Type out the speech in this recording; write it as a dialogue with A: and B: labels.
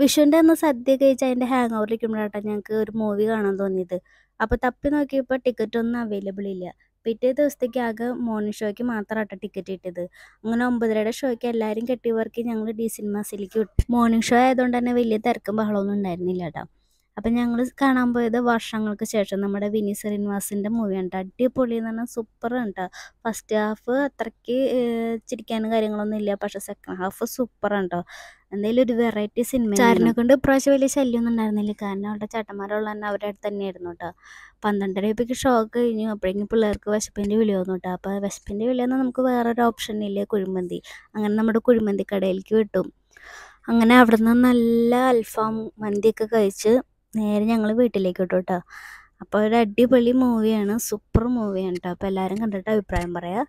A: വിഷുവിൻ്റെ അന്ന് സദ്യ കഴിച്ച് അതിൻ്റെ ഹാങ് ഓവറിരിക്കുമ്പോഴാട്ടോ ഞങ്ങൾക്ക് ഒരു മൂവി കാണാൻ തോന്നിയത് അപ്പോൾ തപ്പി നോക്കിയപ്പോൾ ടിക്കറ്റ് ഒന്നും അവൈലബിൾ ഇല്ല പിറ്റേ ദിവസത്തേക്ക് ആകെ മോർണിംഗ് ഷോയ്ക്ക് മാത്രമാട്ടോ ടിക്കറ്റ് കിട്ടിയത് അങ്ങനെ ഒമ്പതരയുടെ ഷോയ്ക്ക് എല്ലാവരും കെട്ടിയവർക്ക് ഞങ്ങൾ ഡി സിനിമാസിലേക്ക് വിട്ടു മോർണിംഗ് ഷോ ആയതുകൊണ്ട് തന്നെ വലിയ തിരക്കും ബഹളമൊന്നും ഉണ്ടായിരുന്നില്ല കേട്ടോ അപ്പം ഞങ്ങൾ കാണാൻ പോയത് വർഷങ്ങൾക്ക് ശേഷം നമ്മുടെ വിനി ശ്രീനിവാസിൻ്റെ മൂവിയാണ് കേട്ടോ അടിപൊളി എന്ന് പറഞ്ഞാൽ സൂപ്പർ കേട്ടോ ഫസ്റ്റ് ഹാഫ് അത്രയ്ക്ക് ചിരിക്കാനും കാര്യങ്ങളൊന്നും ഇല്ല പക്ഷെ സെക്കൻഡ് ഹാഫ് സൂപ്പറാണ് കേട്ടോ എന്തെങ്കിലും ഒരു വെറൈറ്റി സിനിമ ചാരനെ കൊണ്ട് ഇപ്രാവശ്യം വലിയ ഒന്നും ഉണ്ടായിരുന്നില്ല കാരണം അവരുടെ ചേട്ടന്മാരുള്ള തന്നെ അവരുടെ അടുത്ത് തന്നെയായിരുന്നു കേട്ടോ പന്ത്രണ്ടര ഇപ്പോഴേക്ക് ഷോക്ക് കഴിഞ്ഞു അപ്പോഴേക്കും പിള്ളേർക്ക് വിശപ്പിൻ്റെ വിളി വന്നു കേട്ടോ അപ്പോൾ വിശപ്പിൻ്റെ വിളി വന്നാൽ നമുക്ക് വേറൊരു ഓപ്ഷൻ ഇല്ലേ കുഴിമന്തി അങ്ങനെ നമ്മുടെ കുഴിമന്തി കടയിലേക്ക് വിട്ടു അങ്ങനെ അവിടെ നിന്ന് നല്ല അൽഫാം മന്തിയൊക്കെ കഴിച്ച് നേരെ ഞങ്ങൾ വീട്ടിലേക്ക് വിട്ടു കേട്ടോ അപ്പോൾ ഒരു അടിപൊളി മൂവിയാണ് സൂപ്പർ മൂവിയാണ് കേട്ടോ അപ്പോൾ എല്ലാവരും കണ്ടിട്ട് അഭിപ്രായം പറയാം